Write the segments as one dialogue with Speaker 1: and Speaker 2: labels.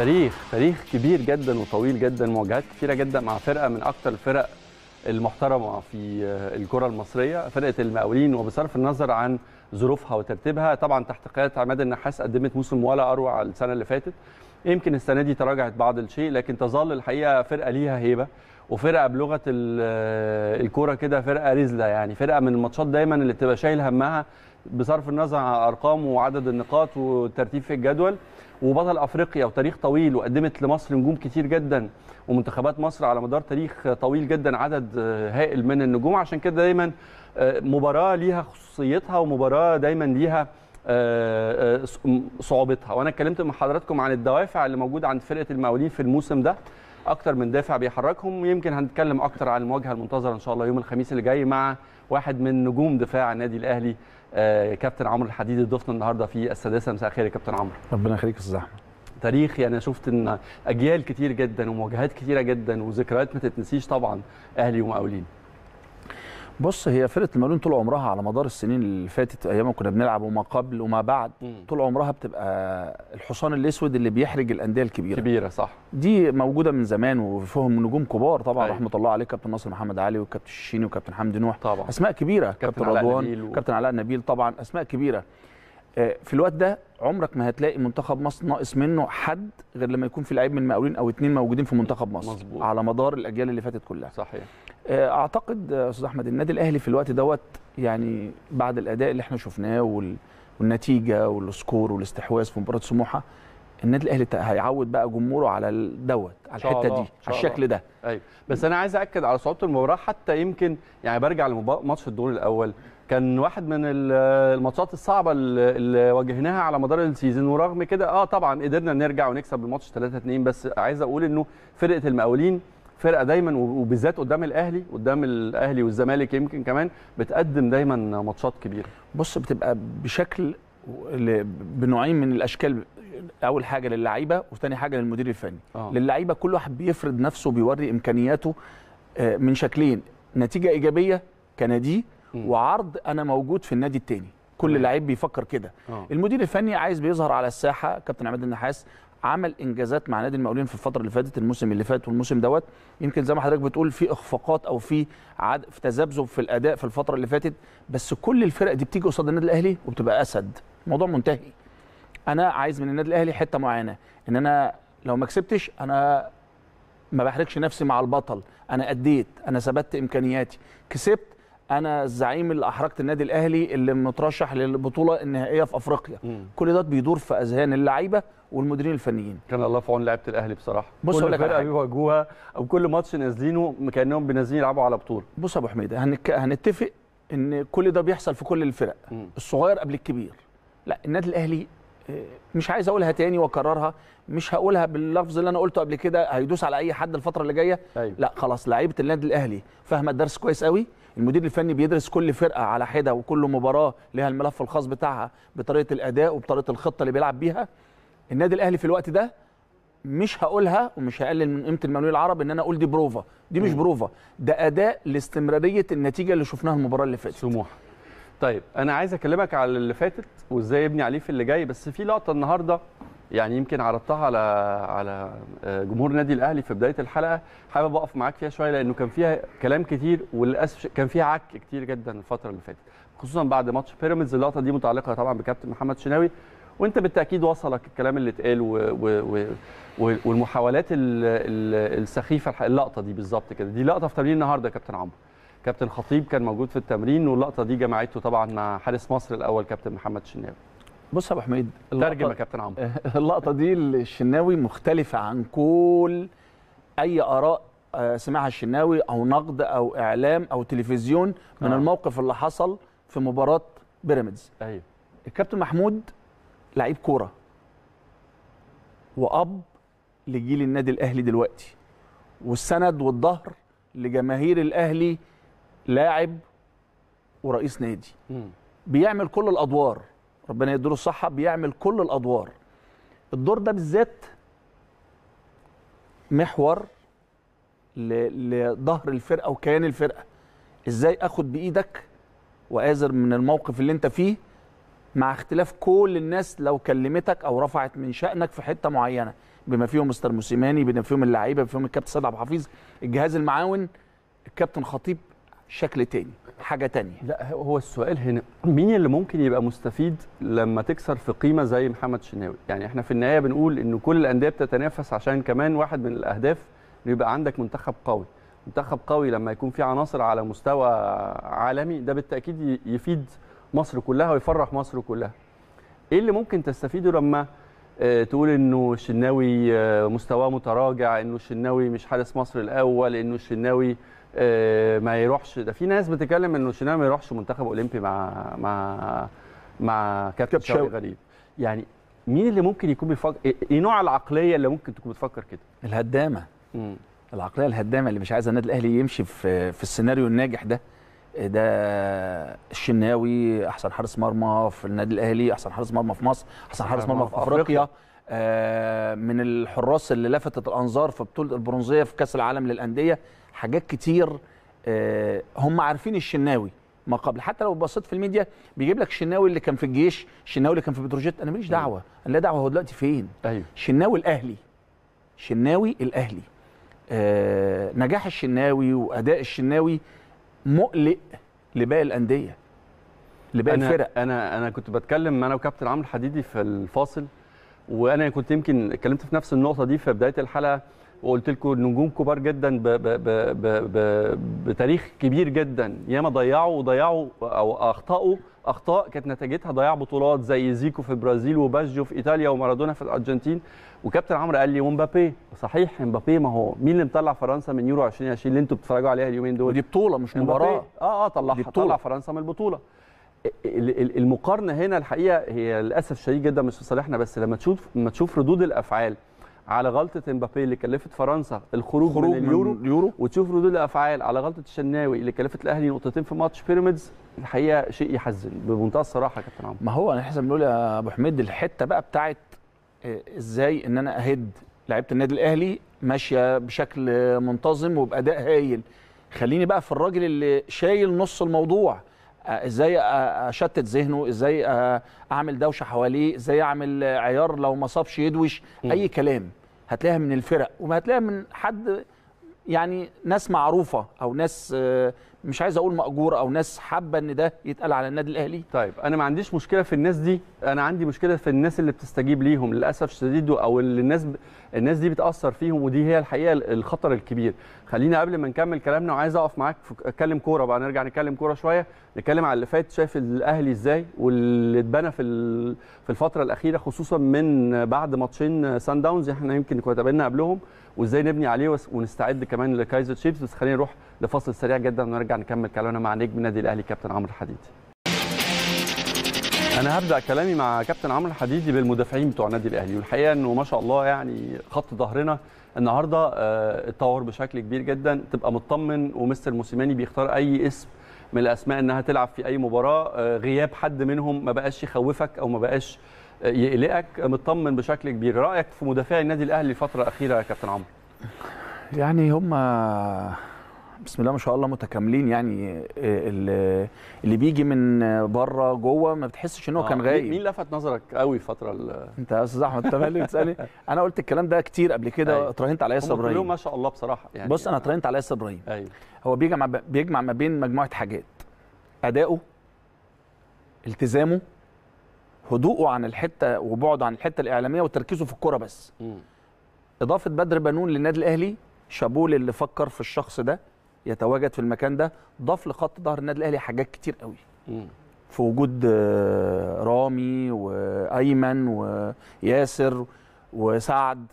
Speaker 1: تاريخ تاريخ كبير جدا وطويل جدا مواجهات كثيره جدا مع فرقه من اكثر الفرق المحترمه في الكره المصريه فرقه المقاولين وبصرف النظر عن ظروفها وترتيبها طبعا تحت قياده عماد النحاس قدمت موسم ولا اروع السنه اللي فاتت يمكن السنه دي تراجعت بعض الشيء لكن تظل الحقيقه فرقه ليها هيبه وفرقه بلغه آه، الكوره كده فرقه رزله يعني فرقه من الماتشات دايما اللي بتبقى شايل همها بصرف النظر عن ارقام وعدد النقاط والترتيب في الجدول وبطل افريقيا وتاريخ طويل وقدمت لمصر نجوم كتير جدا ومنتخبات مصر على مدار تاريخ طويل جدا عدد آه، هائل من النجوم عشان كده دايما آه، مباراه ليها خصوصيتها ومباراه دايما ليها آه، صعوبتها وانا اتكلمت مع حضراتكم عن الدوافع اللي موجوده عند فرقه المقاولين في الموسم ده اكتر من دافع بيحركهم ويمكن هنتكلم اكتر عن المواجهه المنتظره ان شاء الله يوم الخميس اللي جاي مع واحد من نجوم دفاع النادي الاهلي آه، كابتن عمرو الحديدي ضيفنا النهارده في السادسه مساء الخير يا كابتن عمرو
Speaker 2: ربنا يخليك يا استاذ احمد
Speaker 1: تاريخ يعني شفت ان اجيال كتير جدا ومواجهات كتيره جدا وذكريات ما تتنسيش
Speaker 2: طبعا اهلي ومقاولين بص هي فرقه المقاولين طول عمرها على مدار السنين اللي فاتت ايام ما كنا بنلعب وما قبل وما بعد طول عمرها بتبقى الحصان الاسود اللي بيحرج الانديه الكبيره كبيره صح دي موجوده من زمان وفيهم نجوم كبار طبعا أيوة. رحمه الله عليه كابتن ناصر محمد علي وكابتن الشيني وكابتن حمدي نوح طبعا اسماء كبيره كابتن رضوان كابتن علاء نبيل طبعا اسماء كبيره آه، في الوقت ده عمرك ما هتلاقي منتخب مصر ناقص منه حد غير لما يكون في لعيب من المقاولين او اتنين موجودين في منتخب مصر مزبوط. على مدار الاجيال اللي فاتت كلها صحيح آه، اعتقد آه، استاذ احمد النادي الاهلي في الوقت دوت يعني بعد الاداء اللي احنا شفناه وال... والنتيجه والسكور والاستحواذ في مباراه سموحه النادي الاهلي هيعود بقى جمهوره على دوت على الحته دي على الشكل ده
Speaker 1: ايوه بس انا عايز اكد على صعوبه المباراه حتى يمكن يعني برجع لماتش الدور الاول كان واحد من الماتشات الصعبه اللي واجهناها على مدار السيزون ورغم كده اه طبعا قدرنا نرجع ونكسب الماتش 3 2 بس عايز اقول انه فرقه المقاولين فرقه دايما وبالذات قدام الاهلي قدام الاهلي والزمالك يمكن كمان بتقدم دايما ماتشات كبيره
Speaker 2: بص بتبقى بشكل بنوعين من الاشكال اول حاجه للعيبه وثاني حاجه للمدير الفني آه. للعيبه كل واحد بيفرض نفسه بيوري امكانياته آه، من شكلين نتيجه ايجابيه كنادي وعرض انا موجود في النادي التاني كل لعيب بيفكر كده آه. المدير الفني عايز بيظهر على الساحه كابتن عماد النحاس عمل انجازات مع نادي المقاولين في الفتره اللي فاتت الموسم اللي فات والموسم دوت يمكن زي ما حضرتك بتقول في اخفاقات او في عد... في تذبذب في الاداء في الفتره اللي فاتت بس كل الفرق دي بتيجي قصاد النادي الاهلي وبتبقى اسد الموضوع منتهي انا عايز من النادي الاهلي حته معينه ان انا لو ما كسبتش انا ما بحرجش نفسي مع البطل انا اديت انا ثبتت امكانياتي كسبت انا الزعيم اللي احرجت النادي الاهلي اللي مترشح للبطوله النهائيه في افريقيا مم. كل ده بيدور في اذهان اللعيبه والمديرين الفنيين كان الله في عون لعيبه الاهلي بصراحه بص كل فرقه بيواجهوها او كل ماتش نازلينه كانهم بينزلين يلعبوا على بطوله بص يا ابو حميده هنك... هنتفق ان كل ده بيحصل في كل الفرق مم. الصغير قبل الكبير لا النادي الاهلي آه، مش عايز اقولها تاني واكررها مش هقولها باللفظ اللي انا قلته قبل كده هيدوس على اي حد الفتره اللي جايه أيوة. لا خلاص لعيبه النادي الاهلي فاهمه الدرس كويس قوي المدير الفني بيدرس كل فرقه على حده وكل مباراه لها الملف الخاص بتاعها بطريقه الاداء وبطريقه الخطه اللي بيلعب بيها النادي الاهلي في الوقت ده مش هقولها ومش هقلل من قيمه المانويل العرب ان انا اقول دي بروفا دي مش بروفا ده اداء لاستمراريه النتيجه اللي شفناها المباراه اللي فاتت سموح طيب انا
Speaker 1: عايز اكلمك على اللي فاتت وازاي ابني عليه في اللي جاي بس في لقطه النهارده يعني يمكن عرضتها على على آه، جمهور النادي الاهلي في بدايه الحلقه حابب اقف معاك فيها شويه لانه كان فيها كلام كتير وللاسف كان فيها عك كتير جدا الفتره اللي فاتت خصوصا بعد ماتش بيراميدز اللقطه دي متعلقه طبعا بكابتن محمد شناوي وانت بالتاكيد وصلك الكلام اللي اتقال والمحاولات السخيفه اللقطه دي بالظبط كده دي لقطه في تمرين النهارده يا كابتن عمرو كابتن خطيب كان موجود في التمرين واللقطه دي جمعته طبعا مع حارس مصر الاول
Speaker 2: كابتن محمد شناوي بص يا ابو حميد ترجم يا كابتن عمرو اللقطه دي للشناوي مختلفه عن كل اي اراء آه، سمعها الشناوي او نقد او اعلام او تلفزيون من آه. الموقف اللي حصل في مباراه بيراميدز ايوه الكابتن محمود لعيب كوره واب لجيل النادي الاهلي دلوقتي والسند والظهر لجماهير الاهلي لاعب ورئيس نادي م. بيعمل كل الادوار ربنا يديله الصحه بيعمل كل الادوار الدور ده بالذات محور لظهر الفرقه وكيان الفرقه ازاي اخد بايدك وازر من الموقف اللي انت فيه مع اختلاف كل الناس لو كلمتك او رفعت من شانك في حته معينه بما فيهم مستر موسيماني بما فيهم اللعيبه بما فيهم الكابتن سيد عبد الحفيظ الجهاز المعاون الكابتن خطيب شكل تاني حاجه تانية
Speaker 1: لا هو السؤال هنا مين اللي ممكن يبقى مستفيد لما تكسر في قيمه زي محمد شناوي يعني احنا في النهايه بنقول ان كل الانديه بتتنافس عشان كمان واحد من الاهداف انه يبقى عندك منتخب قوي منتخب قوي لما يكون في عناصر على مستوى عالمي ده بالتاكيد يفيد مصر كلها ويفرح مصر كلها ايه اللي ممكن تستفيده لما آه، تقول انه الشناوي آه، مستواه متراجع انه الشناوي مش حارس مصر الاول انه الشناوي آه، ما يروحش ده في ناس بتتكلم انه الشناوي ما يروحش منتخب اولمبي مع مع مع كابتن شوقي غريب يعني مين اللي ممكن يكون بيفكر إيه،, ايه نوع العقليه اللي ممكن تكون بتفكر كده
Speaker 2: الهدامه مم. العقليه الهدامه اللي مش عايزه النادي الاهلي يمشي في في السيناريو الناجح ده ده الشناوي احسن حارس مرمى في النادي الاهلي احسن حارس مرمى في مصر احسن حارس مرمى في افريقيا آه، من الحراس اللي لفتت الانظار في بطوله البرونزيه في كاس العالم للانديه حاجات كتير آه، هم عارفين الشناوي ما قبل حتى لو بصيت في الميديا بيجيب لك الشناوي اللي كان في الجيش الشناوي اللي كان في بتروجيت انا ماليش أيوه. دعوه انا لا دعوه هو دلوقتي فين ايوه الشناوي الاهلي الشناوي الاهلي آه نجاح الشناوي واداء الشناوي مقلق لباقي الانديه لباقي أنا الفرق
Speaker 1: انا انا كنت بتكلم انا وكابتن عمرو الحديدي في الفاصل وانا كنت يمكن اتكلمت في نفس النقطه دي في بدايه الحلقه وقلت لكم نجوم كبار جدا ب ب ب ب ب بتاريخ كبير جدا ياما ضيعوا وضيعوا او اخطاوا اخطاء كانت نتيجتها ضياع بطولات زي زيكو في البرازيل وباجيو في ايطاليا ومارادونا في الارجنتين وكابتن عمرو قال لي ومبابي صحيح مبابي ما هو مين اللي مطلع فرنسا من يورو 2020 اللي انتوا بتتفرجوا عليها اليومين دول دي بطوله مش مباراه اه اه طلعها طلع فرنسا من البطوله المقارنه هنا الحقيقه هي للاسف شديد جدا مش في صالحنا بس لما تشوف لما تشوف ردود الافعال على غلطه امبابي اللي كلفت فرنسا الخروج من اليورو, من اليورو وتشوف ردود الافعال على غلطه الشناوي اللي كلفت الاهلي نقطتين في ماتش بيراميدز الحقيقه شيء يحزن بمنتهى
Speaker 2: الصراحه يا كابتن عمرو ما هو احنا بنقول يا ابو حميد الحته بقى بتاعت ازاي ان انا اهد لعيبه النادي الاهلي ماشيه بشكل منتظم وباداء هايل خليني بقى في الراجل اللي شايل نص الموضوع آه، ازاي اشتت ذهنه ازاي اعمل دوشه حواليه ازاي اعمل عيار لو ما صابش يدوش م. اي كلام هتلاقيها من الفرق وما هتلاقيها من حد يعني ناس معروفه او ناس آه، مش عايز اقول ماجور او ناس حابه ان ده يتقال على النادي الاهلي طيب
Speaker 1: انا ما عنديش مشكله في الناس دي انا عندي مشكله في الناس اللي بتستجيب ليهم للاسف الشديد او اللي الناس ب... الناس دي بتاثر فيهم ودي هي الحقيقه الخطر الكبير خلينا قبل ما نكمل كلامنا وعايز اقف معاك اتكلم كوره بقى نرجع نتكلم كوره شويه نتكلم على اللي فات شايف الاهلي ازاي واللي اتبنى في ال... في الفتره الاخيره خصوصا من بعد ماتشين سان داونز احنا يمكن كنا تابعنا قبلهم وازاي نبني عليه ونستعد كمان لكايزر تشيبس بس خلينا نروح لفصل سريع جدا ونرجع ونرجع نكمل كلامنا مع نجم النادي الاهلي كابتن عمرو الحديدي انا هبدا كلامي مع كابتن عمرو الحديدي بالمدافعين بتوع النادي الاهلي والحقيقه انه ما شاء الله يعني خط ظهرنا النهارده اتطور آه، بشكل كبير جدا تبقى مطمن ومستر موسيماني بيختار اي اسم من الاسماء انها تلعب في اي مباراه آه، غياب حد منهم ما بقاش يخوفك او ما بقاش آه، يقلقك مطمن بشكل كبير رايك في مدافعي النادي الاهلي الفتره الاخيره يا كابتن عمرو
Speaker 2: يعني هم بسم الله ما شاء الله متكاملين يعني آه، اللي بيجي من بره جوه ما بتحسش ان هو آه. كان غايب مين
Speaker 1: لفت نظرك قوي الفتره
Speaker 2: انت يا استاذ احمد انت اللي بتسالني انا قلت الكلام ده كتير قبل كده أيوة. اتراهنت على ياسر ابراهيم ما شاء الله بصراحه يعني بص انا اتراهنت على ياسر ابراهيم ايوه هو بيجمع بيجمع ما بين مجموعه حاجات اداؤه التزامه هدوءه عن الحته وبعده عن الحته الاعلاميه وتركيزه في الكوره بس م. اضافه بدر بنون للنادي الاهلي شابول اللي فكر في الشخص ده يتواجد في المكان ده ضاف لخط ظهر النادي الاهلي حاجات كتير قوي مم. في وجود آه، رامي وايمن وياسر وسعد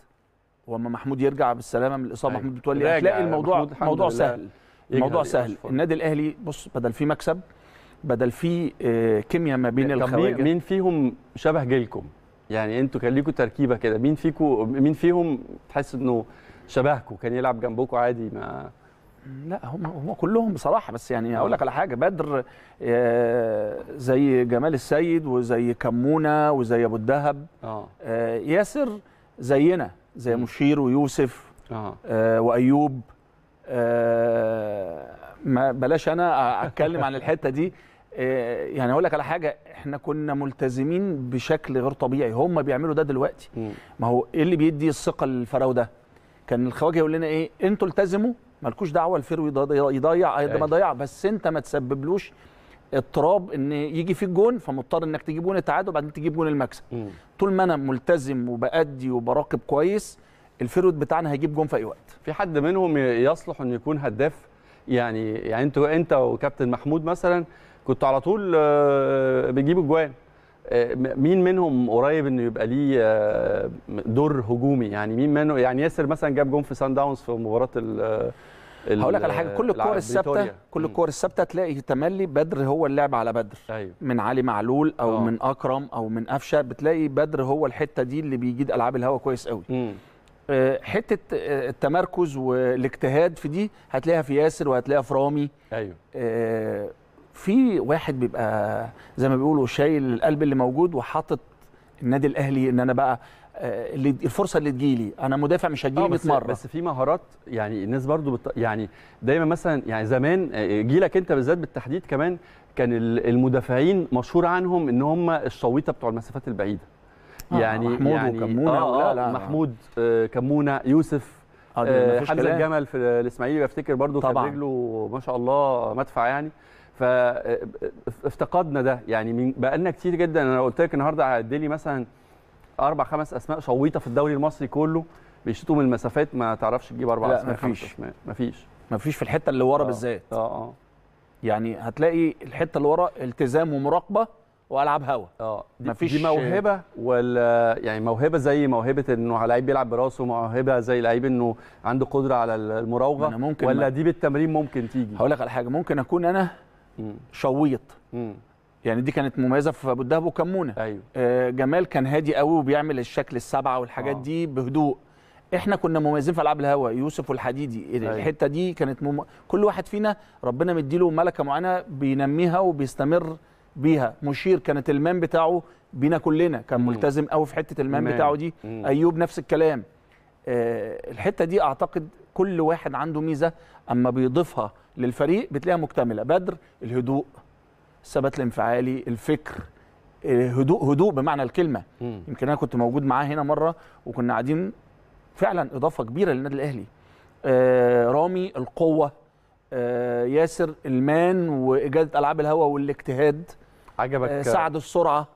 Speaker 2: واما محمود يرجع بالسلامه من الاصابه أيوة. محمود بتولي هتلاقي يعني الموضوع موضوع سهل الموضوع سهل النادي الاهلي بص بدل في مكسب بدل في آه، كيمياء ما بين الخواجه مين فيهم شبه جيلكم يعني انتوا كان ليكوا تركيبه كده مين فيكم
Speaker 1: مين فيهم تحس انه شبهكم كان يلعب جنبكم عادي ما لا
Speaker 2: هم هم كلهم بصراحه بس يعني اقول لك على حاجه بدر آه، زي جمال السيد وزي كمونه وزي ابو الذهب آه. آه. ياسر زينا زي مشير ويوسف آه. آه، وايوب ما بلاش انا اتكلم عن الحته دي يعني اقول لك على حاجه احنا كنا ملتزمين بشكل غير طبيعي هم بيعملوا ده دلوقتي ما هو ايه اللي بيدي الثقه للفراوده كان الخواجه يقول لنا ايه انتوا التزموا مالكوش دعوه الفيروي يضيع قد أيوة. ما ضيع بس انت ما تسببلوش اضطراب ان يجي فيك الجون فمضطر انك تجيب جون التعادل وبعدين تجيب جون المكسب طول ما انا ملتزم وبادي وبراقب كويس الفيرود بتاعنا هيجيب جون في اي وقت
Speaker 1: في حد منهم يصلح انه يكون هداف يعني يعني انت انت وكابتن محمود مثلا كنتوا على طول آه، بتجيبوا اجوان آه، مين منهم قريب انه يبقى ليه آه، دور هجومي يعني مين منه يعني ياسر مثلا جاب جون في سان داونز في مباراه ال آه، هقول لك على حاجه كل الكور الثابته
Speaker 2: كل الكور الثابته تلاقي تملي بدر هو اللعب على بدر أيوه. من علي معلول او أوه. من اكرم او من قفشه بتلاقي بدر هو الحته دي اللي بيجيد العاب الهوا كويس قوي حته التمركز والاجتهاد في دي هتلاقيها في ياسر وهتلاقيها في رامي ايوه في واحد بيبقى زي ما بيقولوا شايل القلب اللي موجود وحاطط النادي الاهلي ان انا بقى آه، اللي الفرصه اللي تجيلي انا مدافع مش هتجيلي 100 آه، مره بس في مهارات يعني الناس برضو بت... يعني دايما
Speaker 1: مثلا يعني زمان آه، جيلك انت بالذات بالتحديد كمان كان المدافعين مشهور عنهم ان هم الشويطه بتوع المسافات البعيده آه يعني محمود يعني وكمونه آه لا لا محمود آه كمونه يوسف آه حمزه الجمل في الاسماعيلي بفتكر برضو كان رجله ما شاء الله مدفع يعني فافتقدنا ده يعني من بقالنا كتير جدا انا قلت لك النهارده هعد لي مثلا اربع خمس اسماء شويطه في الدوري المصري كله بيشتوا من المسافات ما تعرفش تجيب اربع اسماء مفيش اسماء مفيش مفيش في الحته اللي ورا آه. بالذات اه اه يعني هتلاقي الحته اللي ورا التزام ومراقبه والعاب هوا اه مفيش دي موهبه ولا يعني موهبه زي موهبه انه لعيب بيلعب براسه موهبه زي لعيب انه عنده قدره على المراوغه ولا دي بالتمرين
Speaker 2: ممكن تيجي هقول لك على حاجه ممكن اكون انا شويط يعني دي كانت مميزه في ابو الدهب وكمونه أيوه. آه جمال كان هادي قوي وبيعمل الشكل السبعه والحاجات آه. دي بهدوء احنا كنا مميزين في العاب الهوا يوسف والحديدي أيوه. الحته دي كانت مم... كل واحد فينا ربنا مديله ملكه معينه بينميها وبيستمر بيها مشير كانت المام بتاعه بينا كلنا كان ملتزم قوي في حته المام بتاعه دي مم. ايوب نفس الكلام آه الحته دي اعتقد كل واحد عنده ميزه اما بيضيفها للفريق بتلاقيها مكتمله بدر الهدوء الثبات الانفعالي الفكر هدوء هدوء بمعنى الكلمه مم. يمكن انا كنت موجود معاه هنا مره وكنا قاعدين فعلا اضافه كبيره للنادي الاهلي آه رامي القوه آه ياسر المان واجاده العاب الهوى والاجتهاد عجبك آه، ساعد السرعه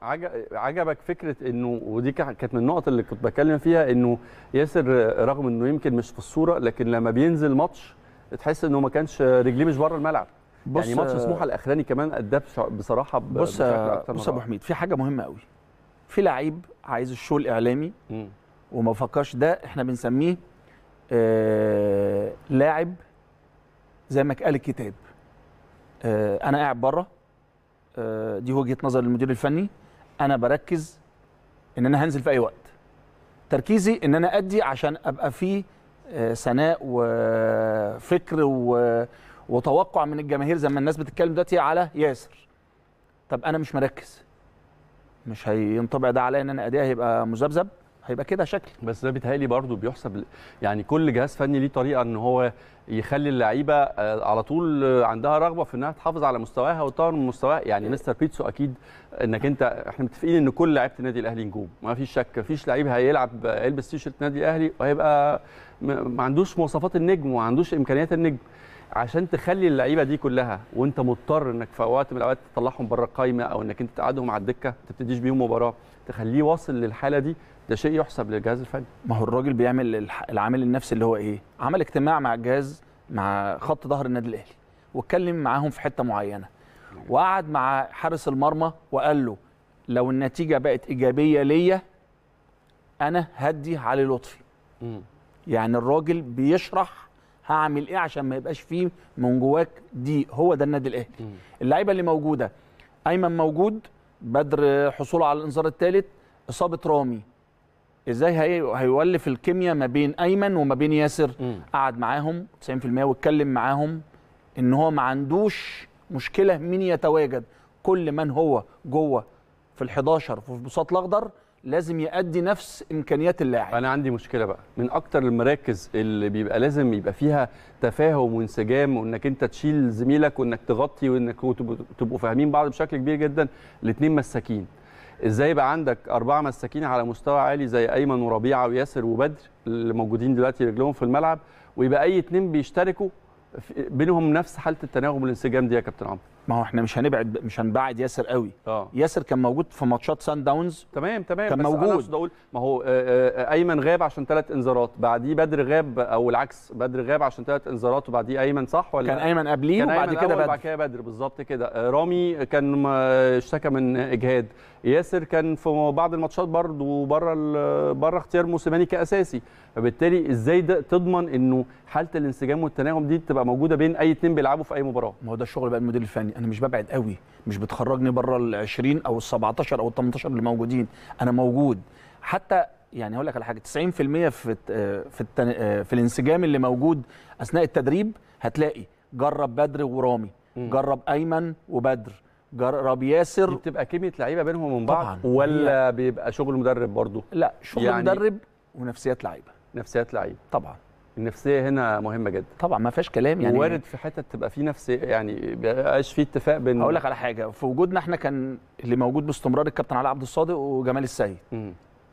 Speaker 1: عجبك فكره انه ودي كانت من النقط اللي كنت بتكلم فيها انه ياسر آه، رغم انه يمكن مش في الصوره لكن لما بينزل ماتش تحس انه ما كانش
Speaker 2: رجليه مش بره الملعب بص يعني ماتش آه، سموحه الاخراني كمان اداه بصراحه بص بص ابو حميد في حاجه مهمه قوي في لعيب عايز الشو الاعلامي وما فكرش ده احنا بنسميه آه لاعب زي ما قال الكتاب آه انا قاعد بره آه، دي وجهه نظر المدير الفني انا بركز ان انا هنزل في اي وقت تركيزي ان انا ادي عشان ابقى فيه آه، ثناء وفكر وتوقع من الجماهير زي ما الناس بتتكلم دلوقتي على ياسر طب انا مش مركز مش هينطبع ده عليا ان انا ادائي هيبقى مذبذب هيبقى كده شكل بس ده
Speaker 1: بيتهيألي برضه بيحسب يعني كل جهاز فني ليه طريقه ان هو يخلي اللعيبه آه، على طول عندها رغبه في انها تحافظ على مستواها وتطور من مستواها يعني آه. مستر بيتسو اكيد انك انت احنا متفقين ان كل لعيبه النادي الاهلي نجوم ما فيش شك ما فيش لعيب هيلعب آه، يلبس تيشيرت نادي الاهلي وهيبقى ما عندوش مواصفات النجم وما عندوش امكانيات النجم عشان تخلي اللعيبه دي كلها وانت مضطر انك في وقت من الاوقات تطلعهم بره القايمه او انك انت تقعدهم
Speaker 2: على الدكه ما تبتديش بيهم مباراه تخليه واصل للحاله دي ده شيء يحسب للجهاز الفني ما هو الراجل بيعمل العامل النفسي اللي هو ايه عمل اجتماع مع الجهاز مع خط ظهر النادي الاهلي واتكلم معاهم في حته معينه وقعد مع حارس المرمى وقال له لو النتيجه بقت ايجابيه ليا انا هدي علي لطفي يعني الراجل بيشرح هعمل ايه عشان ما يبقاش فيه من جواك دي هو ده النادي الاهلي اللعيبه اللي موجوده ايمن موجود بدر حصوله على الانذار الثالث اصابه رامي ازاي هي... هيولف الكيمياء ما بين ايمن وما بين ياسر م. قعد معاهم 90% واتكلم معاهم ان هو ما عندوش مشكله مين يتواجد كل من هو جوه في ال11 في البساط الاخضر لازم يأدي نفس امكانيات اللاعب انا عندي
Speaker 1: مشكله بقى من اكتر المراكز اللي بيبقى لازم يبقى فيها تفاهم وانسجام وانك انت تشيل زميلك وانك تغطي وانك تبقوا فاهمين بعض بشكل كبير جدا الاثنين مساكين ازاي يبقى عندك اربعه مساكين على مستوى عالي زي ايمن وربيعه وياسر وبدر اللي موجودين دلوقتي رجلهم في الملعب ويبقى اي اتنين بيشتركوا بينهم
Speaker 2: نفس حاله التناغم والانسجام دي يا كابتن عمرو ما هو احنا مش هنبعد مش هنبعد ياسر قوي آه. ياسر كان موجود في ماتشات سان داونز
Speaker 1: تمام تمام كان بس موجود انا اقصد
Speaker 2: اقول ما هو آه، آه، آه، ايمن غاب عشان
Speaker 1: ثلاث انذارات بعديه بدر غاب او العكس بدر غاب عشان ثلاث انذارات وبعديه ايمن صح ولا كان ايمن قبليه وبعد كده بدر وبعد كده بدر بالظبط كده رامي كان اشتكى من اجهاد ياسر كان في بعض الماتشات برضه بره بره اختيار موسيماني كاساسي فبالتالي ازاي ده تضمن انه حاله الانسجام والتناغم دي تبقى موجوده بين اي اثنين
Speaker 2: بيلعبوا في اي مباراه ما هو ده الشغل بقى المدير الفني يعني انا مش ببعد قوي مش بتخرجني بره ال 20 او ال 17 او ال 18 اللي موجودين انا موجود حتى يعني هقول لك على حاجه 90% في في التن... آه، آه، في الانسجام اللي موجود اثناء التدريب هتلاقي جرب بدر ورامي م. جرب ايمن وبدر جرب ياسر بتبقى كميه لعيبه بينهم من بعض ولا هي. بيبقى شغل مدرب برضه لا شغل يعني... مدرب ونفسيات
Speaker 1: لعيبه نفسيات لعيبه طبعا النفسيه هنا مهمه جدا طبعا ما فيهاش كلام يعني وارد في حتت
Speaker 2: تبقى في نفس يعني بقاش في اتفاق بين هقول لك على حاجه في وجودنا احنا كان اللي موجود باستمرار الكابتن علي عبد الصادق وجمال السيد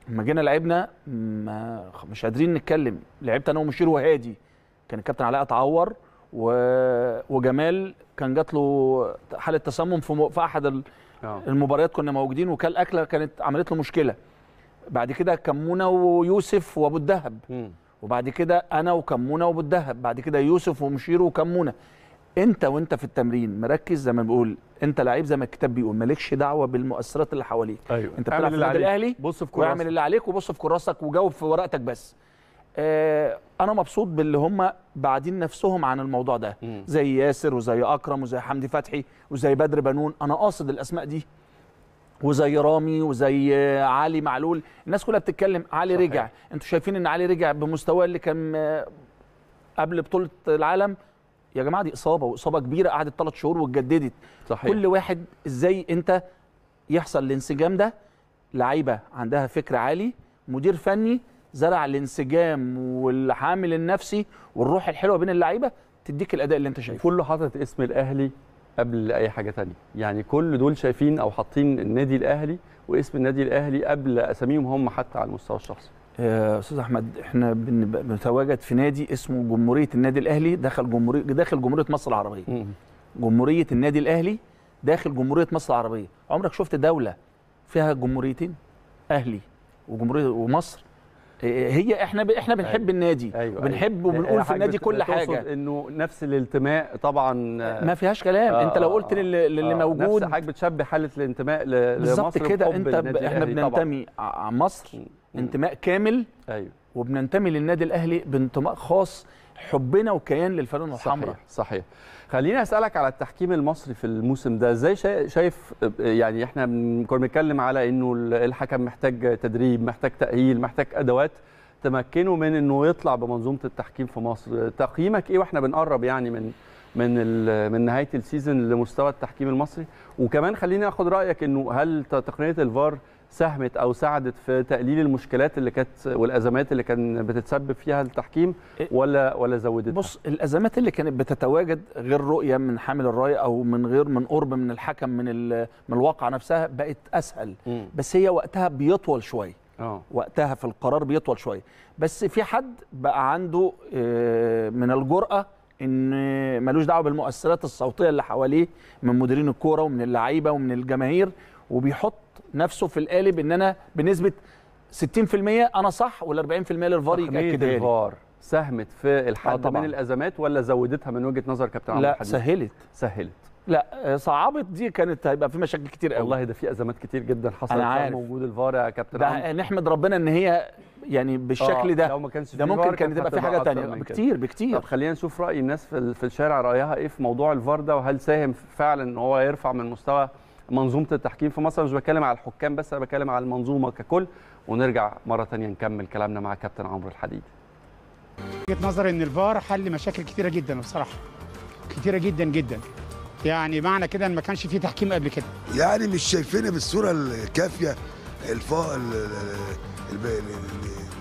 Speaker 2: لما جينا لعبنا ما مش قادرين نتكلم لعبت انا ومشير وهادي كان الكابتن علي اتعور و... وجمال كان جات له حاله تسمم في, م... في احد ال... آه. المباريات كنا موجودين وكان اكله كانت عملت له مشكله بعد كده كمونه ويوسف وابو الذهب وبعد كده انا وكمونه وبالدهب بعد كده يوسف ومشيره وكمونه انت وانت في التمرين مركز زي ما بنقول انت لعيب زي ما الكتاب بيقول مالكش دعوه بالمؤثرات اللي حواليك أيوة. انت بتلعب في النادي الاهلي بص في كراسك واعمل اللي عليك وبص في كراسك وجاوب في ورقتك بس آه انا مبسوط باللي هم بعدين نفسهم عن الموضوع ده م. زي ياسر وزي اكرم وزي حمدي فتحي وزي بدر بنون انا قاصد الاسماء دي وزي رامي وزي علي معلول الناس كلها بتتكلم علي صحيح. رجع انتوا شايفين ان علي رجع بمستواه اللي كان آه، قبل بطوله العالم يا جماعه دي اصابه واصابه كبيره قعدت ثلاث شهور واتجددت صحيح. كل واحد ازاي انت يحصل الانسجام ده لعيبه عندها فكر عالي مدير فني زرع الانسجام والعامل النفسي والروح الحلوه بين اللعيبه تديك الاداء اللي انت شايفه
Speaker 1: كله حاطط اسم الاهلي قبل اي حاجه تانية يعني كل دول شايفين او حاطين النادي الاهلي واسم النادي الاهلي قبل اساميهم هم حتى على المستوى الشخصي
Speaker 2: يا استاذ احمد احنا بنتواجد في نادي اسمه جمهوريه النادي الاهلي داخل جمهوريه داخل جمهوريه مصر العربيه جمهوريه النادي الاهلي داخل جمهوريه مصر العربيه عمرك شفت دوله فيها جمهوريتين اهلي وجمهوريه ومصر هي احنا ب... احنا بنحب أيوة. النادي أيوة. أيوة. بنحب وبنقول إيه، في النادي كل حاجه
Speaker 1: انه نفس الانتماء طبعا آه، ما فيهاش كلام آه انت لو آه، قلت آه، للي, للي آه موجود نفس حضرتك بتشبه حاله الانتماء ل... لمصر كده انت ب... احنا بننتمي
Speaker 2: مصر انتماء كامل ايوه وبننتمي للنادي الاهلي بانتماء خاص حبنا وكيان للفانوس الحمراء صحيح صحيح
Speaker 1: خليني اسالك على التحكيم المصري في الموسم ده ازاي شايف يعني احنا كنا بنتكلم على انه الحكم محتاج تدريب محتاج تاهيل محتاج ادوات تمكنه من انه يطلع بمنظومه التحكيم في مصر تقييمك ايه واحنا بنقرب يعني من من من نهايه السيزون لمستوى التحكيم المصري وكمان خليني اخد رايك انه هل تقنيه الفار ساهمت او ساعدت في تقليل المشكلات اللي كانت والازمات اللي كان
Speaker 2: بتتسبب فيها التحكيم إيه. ولا ولا زودتها بص الازمات اللي كانت بتتواجد غير رؤيه من حامل الراي او من غير من قرب من الحكم من من الواقع نفسها بقت اسهل م. بس هي وقتها بيطول شويه آه. أوه. وقتها في القرار بيطول شويه بس في حد بقى عنده آه، من الجرأه ان ملوش دعوه بالمؤثرات الصوتيه اللي حواليه من مديرين الكوره ومن اللعيبه ومن الجماهير وبيحط نفسه في القالب ان انا بنسبه 60% انا صح ولا 40% للفار ياكدها الفار
Speaker 1: ساهمت في
Speaker 2: الحد آه، من الازمات ولا زودتها من وجهه نظر كابتن عمرو حديد؟ لا سهلت سهلت لا آه، صعبت دي كانت هيبقى في مشاكل كتير قوي والله ده في ازمات كتير جدا حصلت أنا عارف. الفار يا كابتن عمرو نحمد ربنا ان هي يعني بالشكل آه ده لو ما كانش ده ممكن كانت تبقى في حاجه تانية بكتير
Speaker 1: بكتير طب خلينا نشوف راي الناس في الشارع رايها ايه في موضوع الفار ده وهل ساهم فعلا ان هو يرفع من مستوى منظومه التحكيم في مصر مش بتكلم على الحكام بس انا بتكلم على المنظومه ككل ونرجع مره ثانيه نكمل كلامنا مع كابتن عمرو
Speaker 2: الحديد وجهه نظري ان الفار حل مشاكل كثيره جدا بصراحه كثيره جدا جدا يعني معنى كده ان ما كانش في تحكيم قبل كده يعني مش شايفينها بالصوره الكافيه الفا...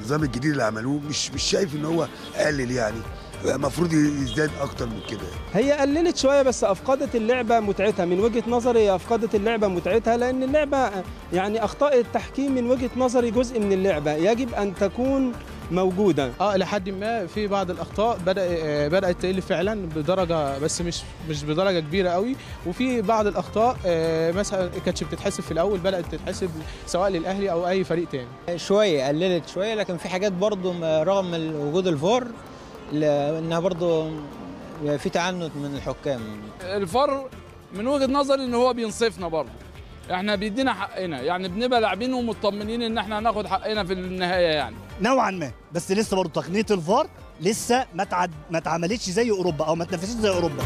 Speaker 2: النظام الجديد اللي عملوه مش مش شايف ان هو قلل يعني المفروض يزداد اكتر من كده هي قللت شويه بس افقدت اللعبه متعتها من وجهه نظري هي افقدت اللعبه متعتها لان اللعبه يعني اخطاء التحكيم من وجهه نظري جزء من اللعبه يجب ان تكون موجوده اه الى حد ما في بعض الاخطاء بدا آه، بدات تقل فعلا بدرجه بس مش مش بدرجه كبيره قوي وفي بعض الاخطاء آه، مثلا كانتش بتتحسب في الاول بدات تتحسب سواء للاهلي او اي فريق تاني شويه قللت شويه لكن في حاجات برضو رغم وجود الفار لانها برضو في تعنت من الحكام الفار من وجهه نظري ان هو بينصفنا برضه احنا بيدينا حقنا يعني بنبقى لاعبين ومطمنين ان احنا هناخد حقنا في النهايه يعني نوعا ما بس
Speaker 1: لسه برضه تقنيه الفار لسه ما ما اتعملتش زي اوروبا او ما اتنفذتش زي اوروبا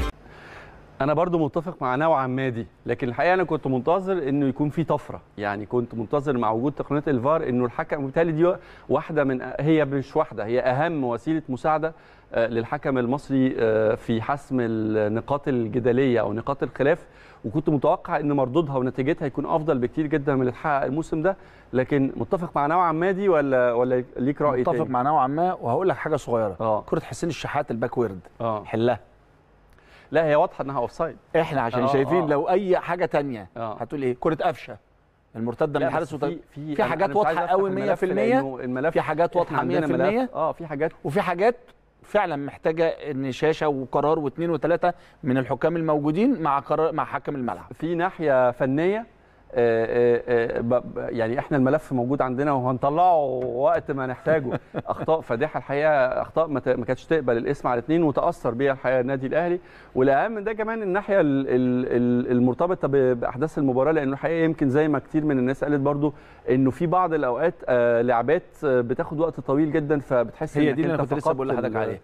Speaker 1: انا برضو متفق مع نوعا ما دي لكن الحقيقه انا كنت منتظر انه يكون في طفره يعني كنت منتظر مع وجود تقنيه الفار انه الحكم وبالتالي دي واحده من هي مش واحده هي اهم وسيله مساعده آه، للحكم المصري آه، في حسم النقاط الجدليه او نقاط الخلاف وكنت متوقع ان مردودها ونتيجتها يكون افضل بكتير جدا من اللي اتحقق الموسم ده لكن متفق مع نوعا ما دي ولا ولا ليك راي متفق تاني؟ متفق مع نوعا
Speaker 2: ما وهقول لك حاجه صغيره آه. كره حسين الشحات الباك ويرد آه. حلها لا هي واضحه انها اوف سايد احنا عشان آه،, آه شايفين آه. لو اي حاجه تانية آه. هتقول ايه كره قفشه المرتده من الحارس في, في, في حاجات واضحه قوي 100% في حاجات واضحه 100% اه في حاجات وفي حاجات فعلا محتاجه ان شاشه وقرار واثنين وثلاثه من الحكام الموجودين مع قرار مع حكم الملعب في ناحيه فنيه آه،
Speaker 1: آه، آه، يعني احنا الملف موجود عندنا وهنطلعه وقت ما نحتاجه اخطاء فادحه الحقيقه اخطاء ما كانتش تقبل الاسم على الاثنين وتاثر بيها الحقيقه النادي الاهلي والاهم من ده كمان الناحيه المرتبطه باحداث المباراه لانه الحقيقه يمكن زي ما كتير من الناس قالت برضو انه في بعض الاوقات لعبات بتاخد وقت طويل جدا فبتحس هي دي اللي انا بقول لحضرتك عليها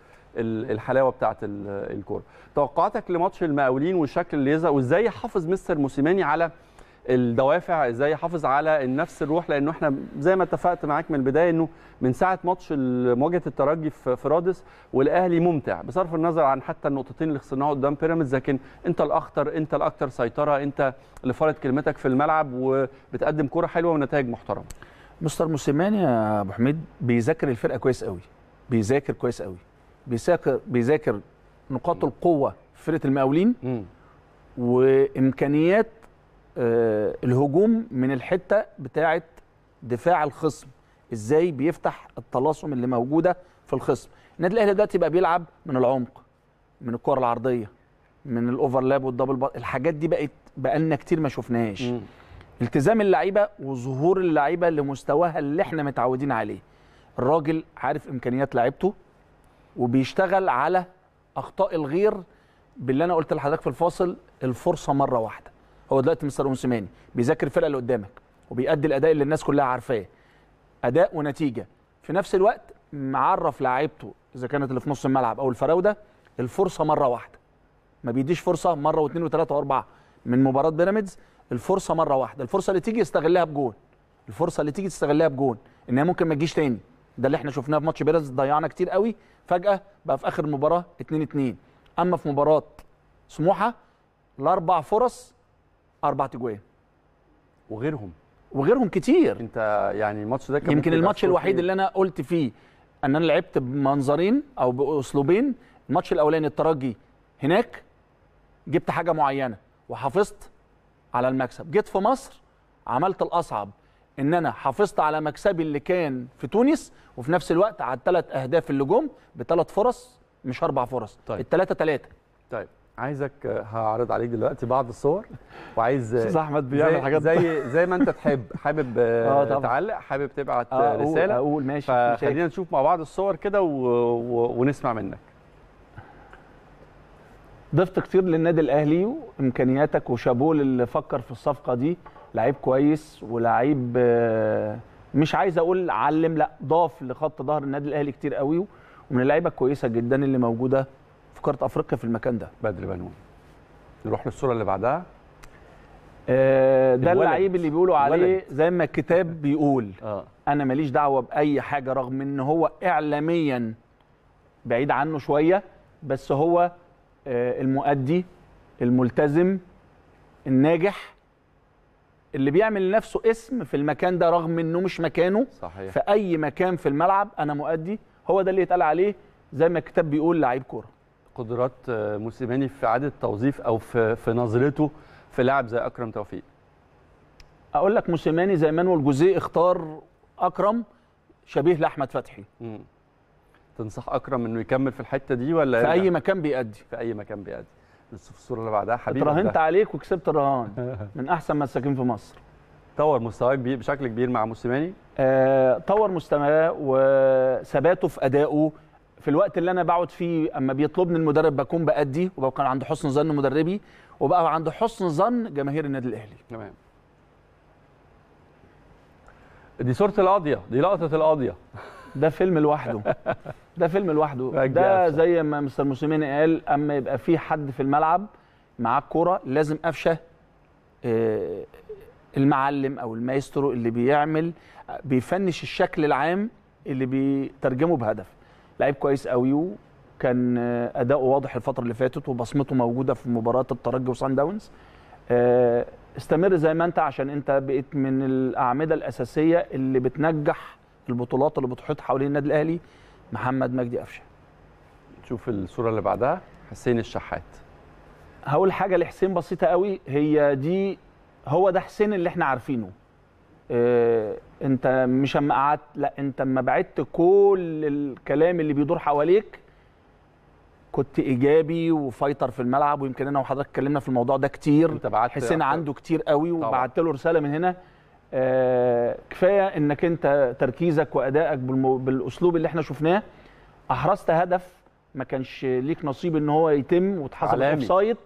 Speaker 1: الحلاوه بتاعه الكوره توقعاتك لماتش المقاولين والشكل اللي يظهر وازاي حافظ مستر موسيماني على الدوافع ازاي احافظ على النفس الروح لانه احنا زي ما اتفقت معاك من البدايه انه من ساعه ماتش مواجهه الترجي في رادس والاهلي ممتع بصرف النظر عن حتى النقطتين اللي خسرناها قدام بيراميدز لكن انت الاخطر انت الاكثر سيطره انت اللي فارض كلمتك في الملعب وبتقدم
Speaker 2: كره حلوه ونتائج محترمه مستر موسيماني يا ابو حميد بيذاكر الفرقه كويس قوي بيذاكر كويس قوي بيذاكر بيذاكر نقاط القوه في فرقه المقاولين وامكانيات آه، الهجوم من الحته بتاعه دفاع الخصم ازاي بيفتح الطلاسم اللي موجوده في الخصم النادي الاهلي دلوقتي بقى بيلعب من العمق من الكرة العرضيه من الاوفرلاب والدبل بار الحاجات دي بقت بقالنا كتير ما شفناهاش التزام اللعيبه وظهور اللعيبه لمستواها اللي احنا متعودين عليه الراجل عارف امكانيات لعيبته وبيشتغل على اخطاء الغير باللي انا قلت لحضرتك في الفاصل الفرصه مره واحده هو دلوقتي مستر موسيماني بيذاكر الفرقه اللي قدامك وبيأدي الاداء اللي الناس كلها عارفاه اداء ونتيجه في نفس الوقت معرف لعيبته اذا كانت اللي في نص الملعب او الفراوده الفرصه مره واحده ما بيديش فرصه مره واثنين وثلاثه واربعه من مباراه بيراميدز الفرصه مره واحده الفرصه اللي تيجي يستغلها بجون الفرصه اللي تيجي تستغلها بجون انها ممكن ما تجيش تاني ده اللي احنا شفناه في ماتش بيراميدز ضيعنا كتير قوي فجاه بقى في اخر مباراه 2 2 اما في مباراه سموحه الاربع فرص اربع تجوان وغيرهم وغيرهم كتير انت يعني الماتش ده كان يمكن الماتش الوحيد اللي انا قلت فيه ان انا لعبت بمنظرين او باسلوبين الماتش الاولاني الترجي هناك جبت حاجه معينه وحافظت على المكسب جيت في مصر عملت الاصعب ان انا حافظت على مكسبي اللي كان في تونس وفي نفس الوقت على الثلاث اهداف اللي جم بثلاث فرص مش اربع فرص طيب. الثلاثه ثلاثه طيب
Speaker 1: عايزك هعرض عليك دلوقتي بعض الصور وعايز استاذ احمد بيعمل حاجات زي زي ما انت تحب حابب آه، تعلق حابب تبعت آه رساله اقول ماشي فخلينا نشوف مع بعض الصور كده و... و... ونسمع منك
Speaker 2: ضفت كتير للنادي الاهلي وامكانياتك وشابوه اللي فكر في الصفقه دي لعيب كويس ولعيب آه، مش عايز اقول علم لا ضاف لخط ظهر النادي الاهلي كتير قوي ومن اللعيبه الكويسه جدا اللي موجوده في قاره افريقيا في المكان ده بدر بنون نروح للصوره اللي بعدها آه ده اللعيب اللي بيقولوا عليه زي ما الكتاب بيقول آه. انا ماليش دعوه باي حاجه رغم ان هو اعلاميا بعيد عنه شويه بس هو آه المؤدي الملتزم الناجح اللي بيعمل لنفسه اسم في المكان ده رغم انه مش مكانه صحيح. في اي مكان في الملعب انا مؤدي هو ده اللي يتقال عليه زي ما الكتاب بيقول لعيب كوره قدرات آه، موسيماني في اعاده
Speaker 1: توظيف او في في نظرته في لاعب زي اكرم توفيق؟
Speaker 2: اقول لك موسيماني زي مانويل جوزيه اختار اكرم شبيه لاحمد فتحي. مم. تنصح اكرم انه يكمل في الحته دي ولا في اي مكان بيأدي في اي مكان بيأدي
Speaker 1: نشوف الصوره اللي بعدها حبيبي اتراهنت
Speaker 2: عليك وكسبت الرهان من احسن مساكين في مصر طور مستواه بشكل كبير
Speaker 1: مع موسيماني
Speaker 2: آه طور مستواه وثباته في ادائه في الوقت اللي انا بقعد فيه اما بيطلبني المدرب بكون بادي وبكون عند حسن ظن مدربي وبقى عند حسن ظن جماهير النادي الاهلي تمام دي
Speaker 1: صوره القاضيه دي
Speaker 2: لقطه القاضيه ده فيلم لوحده ده فيلم لوحده ده زي ما مستر موسيماني قال اما يبقى في حد في الملعب معاه كرة لازم قفشه آه، المعلم او المايسترو اللي بيعمل آه، بيفنش الشكل العام اللي بيترجمه بهدف لعيب كويس قوي وكان آه، اداؤه واضح الفتره اللي فاتت وبصمته موجوده في مباراه الترجي وسان داونز آه، استمر زي ما انت عشان انت بقيت من الاعمده الاساسيه اللي بتنجح البطولات اللي بتحيط حوالين النادي الاهلي محمد مجدي قفشه نشوف الصوره اللي بعدها حسين الشحات هقول حاجه لحسين بسيطه قوي هي دي هو ده حسين اللي احنا عارفينه آه، انت مش اما قعدت لا انت اما بعدت كل الكلام اللي بيدور حواليك كنت ايجابي وفايتر في الملعب ويمكن انا وحضرتك اتكلمنا في الموضوع ده كتير انت بعت حسين عنده كتير قوي وبعت له رساله من هنا آه كفايه انك انت تركيزك وادائك بالاسلوب اللي احنا شفناه احرزت هدف ما كانش ليك نصيب ان هو يتم وتحصل اوفسايد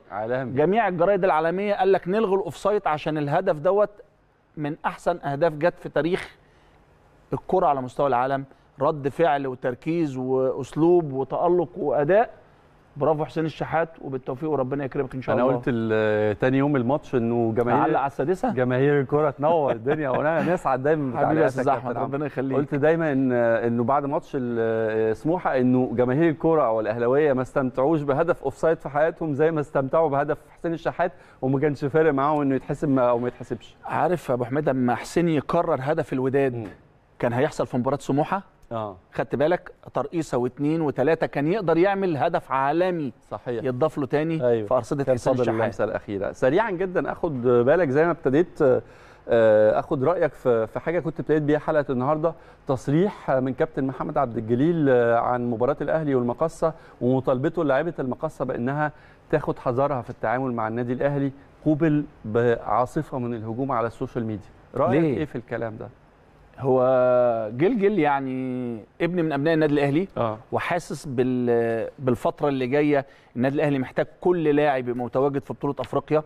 Speaker 2: جميع الجرايد العالميه قال لك نلغي الاوفسايد عشان الهدف دوت من احسن اهداف جت في تاريخ الكره على مستوى العالم رد فعل وتركيز واسلوب وتالق واداء برافو حسين الشحات وبالتوفيق وربنا يكرمك ان شاء أنا الله
Speaker 1: انا قلت تاني يوم الماتش انه جماهير على السادسه جماهير الكوره تنور الدنيا وانا نسعد دايما حبيبي يا استاذ احمد ربنا يخليك قلت دايما ان انه بعد ماتش سموحه انه جماهير الكوره او الاهلاويه ما استمتعوش بهدف اوفسايد في حياتهم زي ما استمتعوا
Speaker 2: بهدف حسين الشحات وما كانش فارق معاهم انه يتحسب او ما يتحسبش عارف يا ابو حميد لما حسين يكرر هدف الوداد م. كان هيحصل في مباراه سموحه اه خدت بالك ترقيصه واثنين وثلاثه كان يقدر يعمل هدف عالمي صحيح يتضاف له ثاني أيوة. في ارصده حسين الشحات
Speaker 1: الاخيره سريعا جدا اخد بالك زي ما ابتديت آه، آه، اخد رايك في حاجه كنت ابتديت بيها حلقه النهارده تصريح من كابتن محمد عبد الجليل آه، عن مباراه الاهلي والمقصه ومطالبته لعيبه المقصه بانها تاخد حذرها في التعامل مع النادي الاهلي قوبل بعاصفه من الهجوم على السوشيال ميديا رايك ليه؟ ايه في الكلام ده
Speaker 2: هو جلجل يعني ابن من ابناء النادي الاهلي آه. وحاسس بالفتره اللي جايه النادي الاهلي محتاج كل لاعب يبقى متواجد في بطوله افريقيا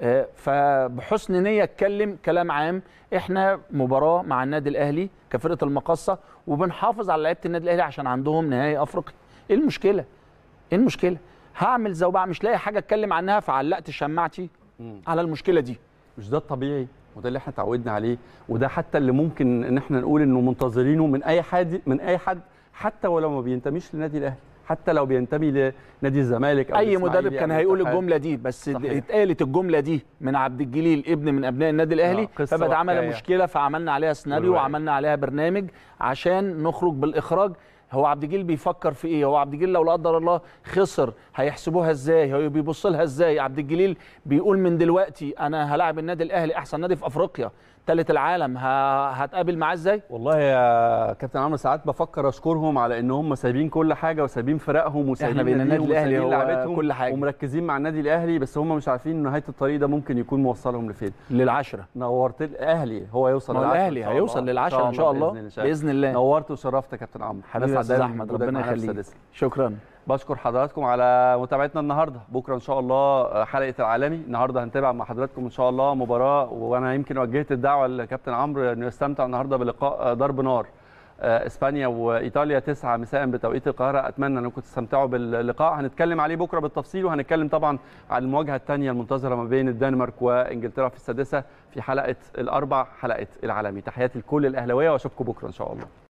Speaker 2: آه، فبحسن نيه اتكلم كلام عام احنا مباراه مع النادي الاهلي كفرقه المقصه وبنحافظ على لعيبه النادي الاهلي عشان عندهم نهائي افريقي ايه المشكله ايه المشكله هعمل زوبعه مش لاقي حاجه اتكلم عنها فعلقت شماعتي على المشكله دي مش ده الطبيعي وده اللي احنا تعودنا عليه
Speaker 1: وده حتى اللي ممكن ان احنا نقول انه منتظرينه من اي حد من اي حد حتى ولو
Speaker 2: ما بينتميش للنادي الاهلي حتى لو بينتمي لنادي الزمالك او اي مدرب يعني كان هيقول الجمله دي بس اتقالت الجمله دي من عبد الجليل ابن من ابناء النادي الاهلي آه، فبدا عمل مشكله فعملنا عليها سيناريو وعملنا عليها برنامج عشان نخرج بالاخراج هو عبد الجليل بيفكر في ايه هو عبد الجليل لو لا قدر الله خسر هيحسبوها ازاي هو بيبص لها ازاي عبد الجليل بيقول من دلوقتي انا هلاعب النادي الاهلي احسن نادي في افريقيا ثالث العالم هتقابل معاه ازاي؟ والله يا كابتن عمرو ساعات بفكر اشكرهم على ان
Speaker 1: هم سايبين كل حاجه وسايبين فرقهم وسايبين النادي الاهلي لعبتهم كل حاجه ومركزين مع النادي الاهلي بس هم مش عارفين نهايه الطريق ده ممكن يكون موصلهم لفين للعشره نورت الاهلي هو يوصل للعشره الاهلي هيوصل للعشره ان شاء الله باذن الله نورت وشرفت يا كابتن عمرو هنسعد احمد ربنا يخليك شكرا بشكر حضراتكم على متابعتنا النهارده بكره ان شاء الله آه، حلقه العالمي النهارده هنتابع مع حضراتكم ان شاء الله مباراه وانا يمكن وجهت الدعوه لكابتن عمرو انه يستمتع النهارده بلقاء آه، ضرب نار آه، اسبانيا وايطاليا 9 مساء بتوقيت القاهره اتمنى انكم تستمتعوا باللقاء هنتكلم عليه بكره بالتفصيل وهنتكلم طبعا عن المواجهه الثانيه المنتظره ما بين الدنمارك وانجلترا في السادسه في حلقه الاربع حلقه العالمي تحياتي لكل الاهلاويه واشوفكم بكره ان شاء الله